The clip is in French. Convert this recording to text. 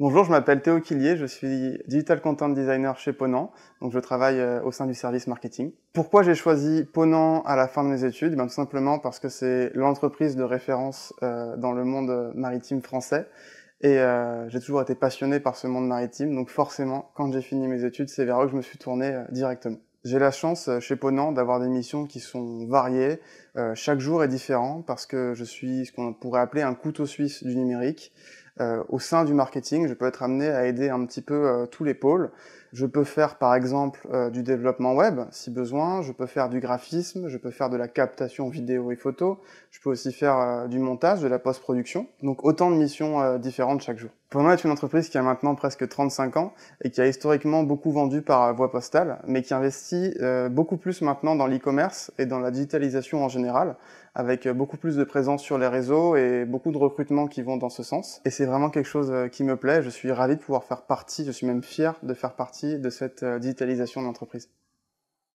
Bonjour, je m'appelle Théo Quillier, je suis digital content designer chez Ponant, donc je travaille euh, au sein du service marketing. Pourquoi j'ai choisi Ponant à la fin de mes études eh ben, Tout simplement parce que c'est l'entreprise de référence euh, dans le monde maritime français et euh, j'ai toujours été passionné par ce monde maritime, donc forcément, quand j'ai fini mes études, c'est vers eux que je me suis tourné directement. J'ai la chance chez Ponant d'avoir des missions qui sont variées, chaque jour est différent parce que je suis ce qu'on pourrait appeler un couteau suisse du numérique. Euh, au sein du marketing, je peux être amené à aider un petit peu euh, tous les pôles. Je peux faire par exemple euh, du développement web si besoin, je peux faire du graphisme, je peux faire de la captation vidéo et photo, je peux aussi faire du montage, de la post-production. Donc autant de missions différentes chaque jour. que est une entreprise qui a maintenant presque 35 ans et qui a historiquement beaucoup vendu par voie postale, mais qui investit beaucoup plus maintenant dans l'e-commerce et dans la digitalisation en général, avec beaucoup plus de présence sur les réseaux et beaucoup de recrutements qui vont dans ce sens vraiment quelque chose euh, qui me plaît. Je suis ravi de pouvoir faire partie, je suis même fier de faire partie de cette euh, digitalisation de l'entreprise.